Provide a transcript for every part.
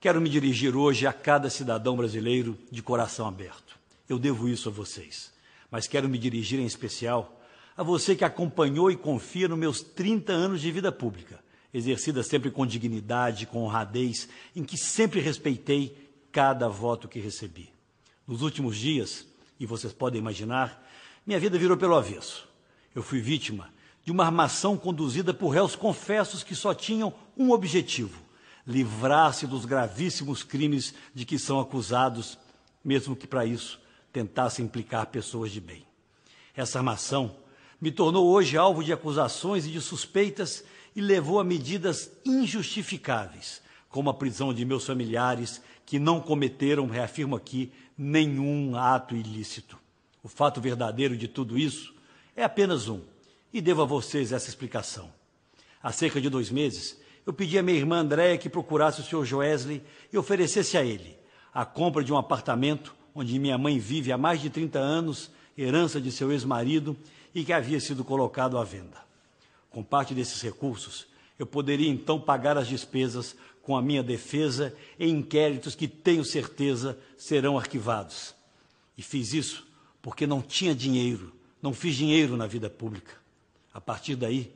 Quero me dirigir hoje a cada cidadão brasileiro de coração aberto. Eu devo isso a vocês, mas quero me dirigir em especial a você que acompanhou e confia nos meus 30 anos de vida pública, exercida sempre com dignidade, com honradez, em que sempre respeitei cada voto que recebi. Nos últimos dias, e vocês podem imaginar, minha vida virou pelo avesso. Eu fui vítima de uma armação conduzida por réus confessos que só tinham um objetivo: livrar-se dos gravíssimos crimes de que são acusados, mesmo que para isso tentasse implicar pessoas de bem. Essa armação me tornou hoje alvo de acusações e de suspeitas e levou a medidas injustificáveis, como a prisão de meus familiares que não cometeram, reafirmo aqui, nenhum ato ilícito. O fato verdadeiro de tudo isso é apenas um, e devo a vocês essa explicação. Há cerca de dois meses, eu pedi à minha irmã Andréia que procurasse o Sr. Joesley e oferecesse a ele a compra de um apartamento onde minha mãe vive há mais de 30 anos, herança de seu ex-marido e que havia sido colocado à venda. Com parte desses recursos, eu poderia então pagar as despesas com a minha defesa em inquéritos que tenho certeza serão arquivados. E fiz isso porque não tinha dinheiro, não fiz dinheiro na vida pública. A partir daí,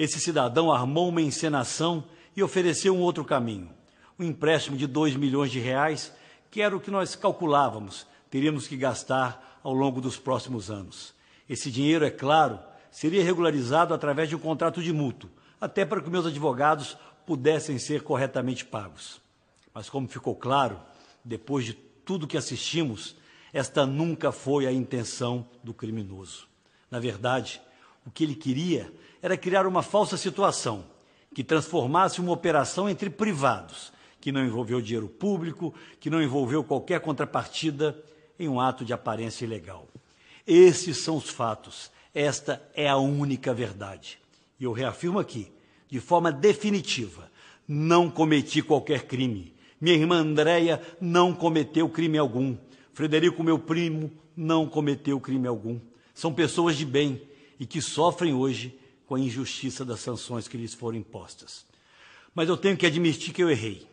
esse cidadão armou uma encenação e ofereceu um outro caminho. Um empréstimo de 2 milhões de reais, que era o que nós calculávamos teríamos que gastar ao longo dos próximos anos. Esse dinheiro, é claro, seria regularizado através de um contrato de mútuo, até para que meus advogados pudessem ser corretamente pagos. Mas como ficou claro, depois de tudo que assistimos, esta nunca foi a intenção do criminoso. Na verdade, o que ele queria era criar uma falsa situação que transformasse uma operação entre privados, que não envolveu dinheiro público, que não envolveu qualquer contrapartida, em um ato de aparência ilegal. Esses são os fatos. Esta é a única verdade. E eu reafirmo aqui, de forma definitiva, não cometi qualquer crime. Minha irmã Andréia não cometeu crime algum. Frederico, meu primo, não cometeu crime algum. São pessoas de bem, e que sofrem hoje com a injustiça das sanções que lhes foram impostas. Mas eu tenho que admitir que eu errei.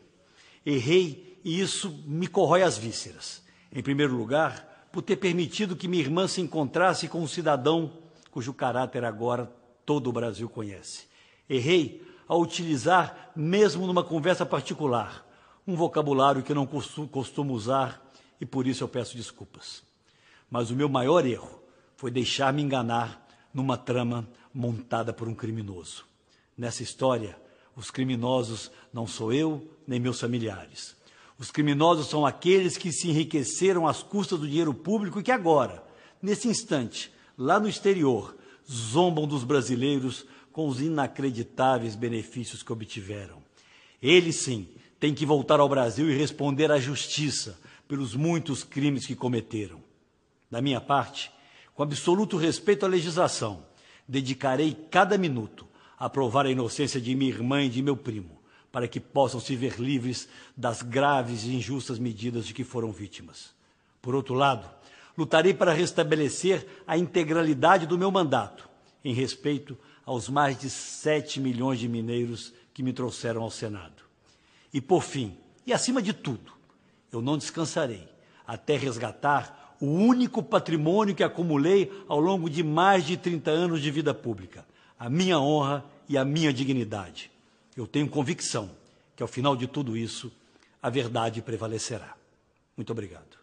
Errei e isso me corrói as vísceras. Em primeiro lugar, por ter permitido que minha irmã se encontrasse com um cidadão cujo caráter agora todo o Brasil conhece. Errei ao utilizar, mesmo numa conversa particular, um vocabulário que não costumo usar e por isso eu peço desculpas. Mas o meu maior erro foi deixar-me enganar numa trama montada por um criminoso. Nessa história, os criminosos não sou eu nem meus familiares. Os criminosos são aqueles que se enriqueceram às custas do dinheiro público e que agora, nesse instante, lá no exterior, zombam dos brasileiros com os inacreditáveis benefícios que obtiveram. Eles sim têm que voltar ao Brasil e responder à justiça pelos muitos crimes que cometeram. Da minha parte, com absoluto respeito à legislação, dedicarei cada minuto a provar a inocência de minha irmã e de meu primo, para que possam se ver livres das graves e injustas medidas de que foram vítimas. Por outro lado, lutarei para restabelecer a integralidade do meu mandato, em respeito aos mais de 7 milhões de mineiros que me trouxeram ao Senado. E por fim, e acima de tudo, eu não descansarei até resgatar o único patrimônio que acumulei ao longo de mais de 30 anos de vida pública, a minha honra e a minha dignidade. Eu tenho convicção que, ao final de tudo isso, a verdade prevalecerá. Muito obrigado.